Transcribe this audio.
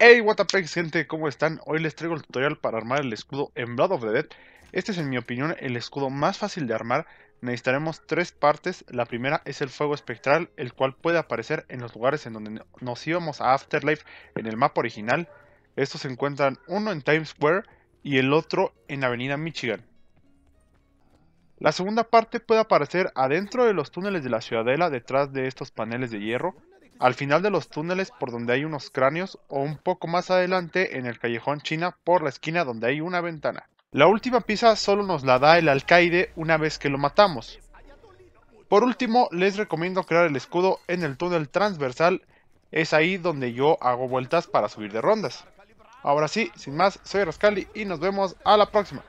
Hey, what up, gente, ¿cómo están? Hoy les traigo el tutorial para armar el escudo en Blood of the Dead. Este es, en mi opinión, el escudo más fácil de armar. Necesitaremos tres partes. La primera es el fuego espectral, el cual puede aparecer en los lugares en donde nos íbamos a Afterlife en el mapa original. Estos se encuentran uno en Times Square y el otro en Avenida Michigan. La segunda parte puede aparecer adentro de los túneles de la ciudadela detrás de estos paneles de hierro al final de los túneles por donde hay unos cráneos o un poco más adelante en el callejón China por la esquina donde hay una ventana. La última pieza solo nos la da el alcaide una vez que lo matamos. Por último, les recomiendo crear el escudo en el túnel transversal, es ahí donde yo hago vueltas para subir de rondas. Ahora sí, sin más, soy Rascali y nos vemos a la próxima.